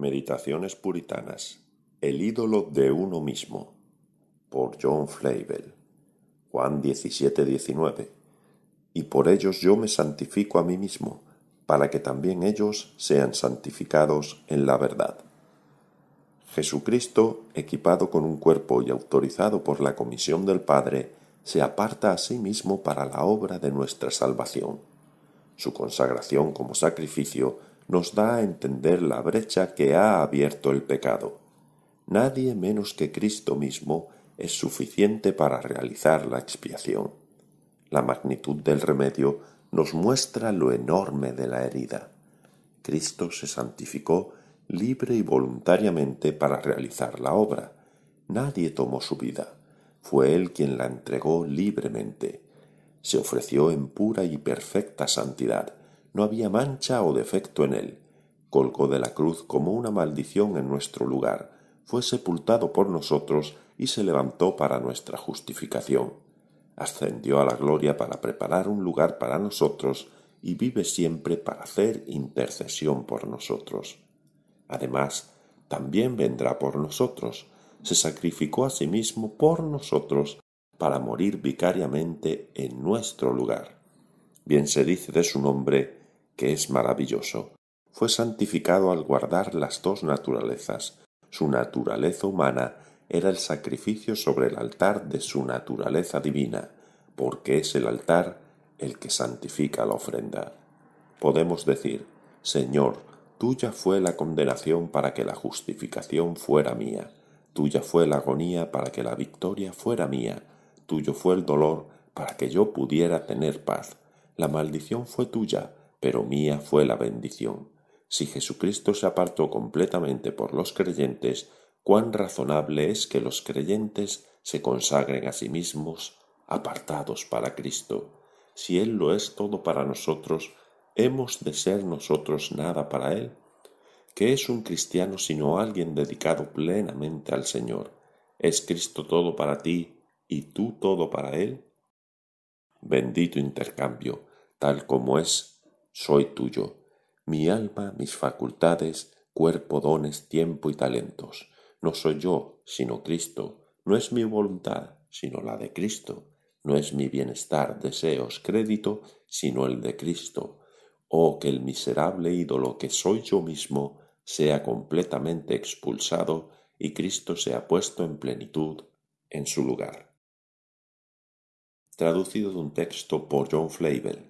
Meditaciones Puritanas. El ídolo de uno mismo. Por John Flavel. Juan 17-19. Y por ellos yo me santifico a mí mismo, para que también ellos sean santificados en la verdad. Jesucristo, equipado con un cuerpo y autorizado por la comisión del Padre, se aparta a sí mismo para la obra de nuestra salvación. Su consagración como sacrificio nos da a entender la brecha que ha abierto el pecado. Nadie menos que Cristo mismo es suficiente para realizar la expiación. La magnitud del remedio nos muestra lo enorme de la herida. Cristo se santificó libre y voluntariamente para realizar la obra. Nadie tomó su vida. Fue Él quien la entregó libremente. Se ofreció en pura y perfecta santidad no había mancha o defecto en él. Colgó de la cruz como una maldición en nuestro lugar, fue sepultado por nosotros y se levantó para nuestra justificación. Ascendió a la gloria para preparar un lugar para nosotros y vive siempre para hacer intercesión por nosotros. Además, también vendrá por nosotros, se sacrificó a sí mismo por nosotros para morir vicariamente en nuestro lugar. Bien se dice de su nombre, que es maravilloso, fue santificado al guardar las dos naturalezas. Su naturaleza humana era el sacrificio sobre el altar de su naturaleza divina, porque es el altar el que santifica la ofrenda. Podemos decir, Señor, tuya fue la condenación para que la justificación fuera mía, tuya fue la agonía para que la victoria fuera mía, tuyo fue el dolor para que yo pudiera tener paz, la maldición fue tuya pero mía fue la bendición. Si Jesucristo se apartó completamente por los creyentes, cuán razonable es que los creyentes se consagren a sí mismos apartados para Cristo. Si Él lo es todo para nosotros, ¿hemos de ser nosotros nada para Él? ¿Qué es un cristiano sino alguien dedicado plenamente al Señor? ¿Es Cristo todo para ti y tú todo para Él? Bendito intercambio, tal como es soy tuyo, mi alma, mis facultades, cuerpo, dones, tiempo y talentos. No soy yo, sino Cristo, no es mi voluntad, sino la de Cristo, no es mi bienestar, deseos, crédito, sino el de Cristo. Oh, que el miserable ídolo que soy yo mismo sea completamente expulsado y Cristo sea puesto en plenitud en su lugar. Traducido de un texto por John Flavel.